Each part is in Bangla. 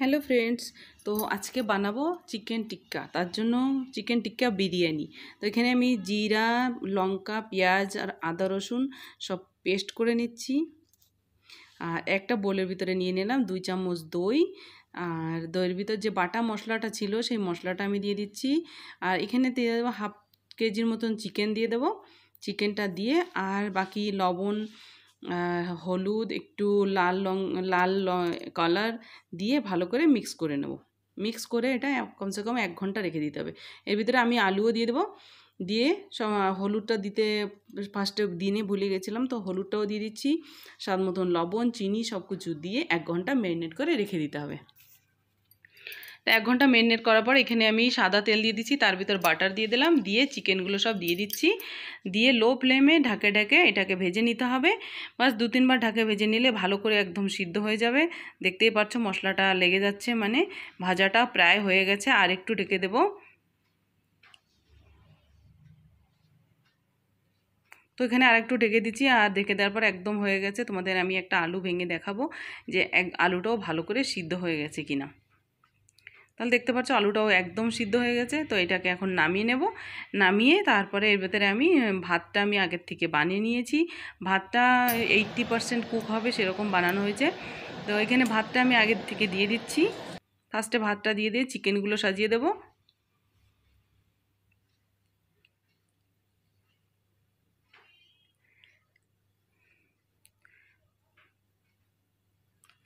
হ্যালো ফ্রেন্ডস তো আজকে বানাবো চিকেন টিক্কা তার জন্য চিকেন টিক্কা বিরিয়ানি তো এখানে আমি জিরা লঙ্কা পেঁয়াজ আর আদা রসুন সব পেস্ট করে নিচ্ছি আর একটা বোলের ভিতরে নিয়ে নিলাম দুই চামচ দই আর দইয়ের ভিতর যে বাটা মশলাটা ছিল সেই মশলাটা আমি দিয়ে দিচ্ছি আর এখানে দিয়ে দেবো হাফ কেজির মতন চিকেন দিয়ে দেবো চিকেনটা দিয়ে আর বাকি লবণ হলুদ একটু লাল রং লাল কালার দিয়ে ভালো করে মিক্স করে নেব মিক্স করে এটা কমসে কম এক ঘন্টা রেখে দিতে হবে এর ভিতরে আমি আলুও দিয়ে দেবো দিয়ে হলুদটা দিতে ফার্স্টে দিনে ভুলে গেছিলাম তো হলুদটাও দিয়ে দিচ্ছি স্বাদ মতন লবণ চিনি সব কিছু দিয়ে এক ঘন্টা ম্যারিনেট করে রেখে দিতে হবে তো এক ঘন্টা মেরিনেট করার পর এখানে আমি সাদা তেল দিয়ে দিচ্ছি তার ভিতর বাটার দিয়ে দিলাম দিয়ে চিকেনগুলো সব দিয়ে দিচ্ছি দিয়ে লো ফ্লেমে ঢাকে ঢাকে এটাকে ভেজে নিতে হবে বাস দু তিনবার ঢাকে ভেজে নিলে ভালো করে একদম সিদ্ধ হয়ে যাবে দেখতেই পাচ্ছ মশলাটা লেগে যাচ্ছে মানে ভাজাটা প্রায় হয়ে গেছে আর একটু ঢেকে দেবো তো এখানে আরেকটু ঢেকে দিচ্ছি আর ঢেকে দেওয়ার পর একদম হয়ে গেছে তোমাদের আমি একটা আলু ভেঙে দেখাবো যে এক আলুটাও ভালো করে সিদ্ধ হয়ে গেছে কিনা তাহলে দেখতে পাচ্ছ আলুটাও একদম সিদ্ধ হয়ে গেছে তো এটাকে এখন নামিয়ে নেব নামিয়ে তারপরে এর ভেতরে আমি ভাতটা আমি আগের থেকে বানিয়ে নিয়েছি ভাতটা এইটটি পারসেন্ট কুক হবে সেরকম বানানো হয়েছে তো এখানে ভাতটা আমি আগের থেকে দিয়ে দিচ্ছি ফার্স্টে ভাতটা দিয়ে দিয়ে চিকেনগুলো সাজিয়ে দেব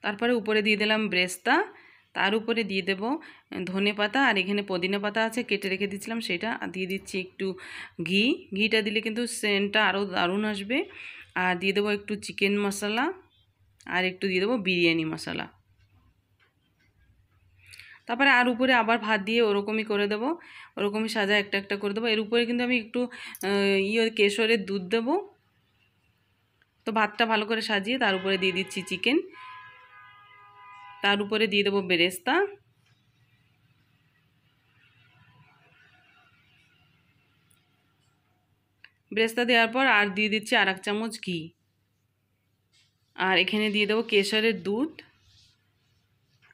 তারপরে উপরে দিয়ে দিলাম ব্রেস্তা তার উপরে দিয়ে দেব ধনে পাতা আর এখানে পুদিনা পাতা আছে কেটে রেখে দিয়েছিলাম সেটা আর দিয়ে দিচ্ছি একটু ঘি ঘিটা দিলে কিন্তু সেন্টটা আরও দারুণ আসবে আর দিয়ে দেবো একটু চিকেন মশলা আর একটু দিয়ে দেবো বিরিয়ানি মশলা তারপরে আর উপরে আবার ভাত দিয়ে ওরকমই করে দেবো ওরকমই সাজা একটা একটা করে দেবো এর উপরে কিন্তু আমি একটু ইয়ে কেশরের দুধ দেবো তো ভাতটা ভালো করে সাজিয়ে তার উপরে দিয়ে দিচ্ছি চিকেন তার উপরে দিয়ে দেবো বেরেস্তা বেরেস্তা দেওয়ার পর আর দিয়ে দিচ্ছি আর এক চামচ ঘি আর এখানে দিয়ে দেবো কেশরের দুধ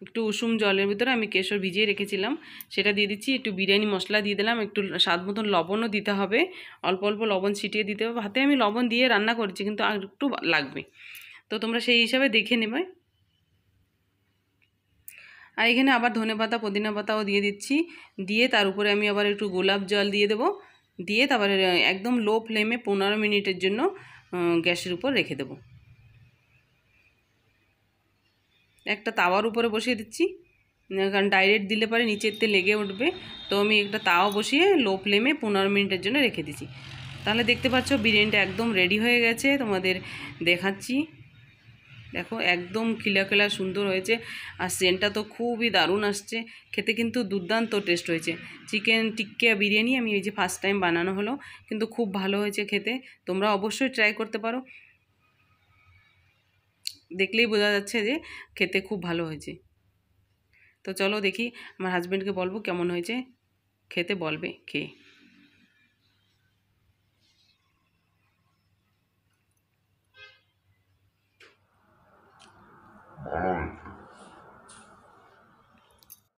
একটু উষুম জলের ভিতরে আমি কেশর ভিজিয়ে রেখেছিলাম সেটা দিয়ে দিচ্ছি একটু বিরিয়ানি মশলা দিয়ে দিলাম একটু স্বাদ মতন লবণও দিতে হবে অল্প অল্প লবণ ছিটিয়ে দিতে হবে ভাতে আমি লবণ দিয়ে রান্না করছি কিন্তু আর একটু লাগবে তো তোমরা সেই হিসাবে দেখে নেবে আর এখানে আবার ধনে পাতা পুদিনা পাতাও দিয়ে দিচ্ছি দিয়ে তার উপরে আমি আবার একটু গোলাপ জল দিয়ে দেব দিয়ে তারপরে একদম লো ফ্লেমে পনেরো মিনিটের জন্য গ্যাসের উপর রেখে দেব একটা তাওয়ার উপরে বসিয়ে দিচ্ছি কারণ ডাইরেক্ট দিলে পরে নিচের তে লেগে উঠবে তো আমি একটা তাও বসিয়ে লো ফ্লেমে পনেরো মিনিটের জন্য রেখে দিচ্ছি তাহলে দেখতে পাচ্ছ বিরিয়ানিটা একদম রেডি হয়ে গেছে তোমাদের দেখাচ্ছি দেখো একদম খেলা সুন্দর হয়েছে আর সেন্টটা তো খুবই দারুণ আসছে খেতে কিন্তু দুর্দান্ত টেস্ট হয়েছে চিকেন টিক্কা বিরিয়ানি আমি এই যে ফার্স্ট টাইম বানানো হলো কিন্তু খুব ভালো হয়েছে খেতে তোমরা অবশ্যই ট্রাই করতে পারো দেখলেই বোঝা যাচ্ছে যে খেতে খুব ভালো হয়েছে তো চলো দেখি আমার হাজব্যান্ডকে বলবো কেমন হয়েছে খেতে বলবে খেয়ে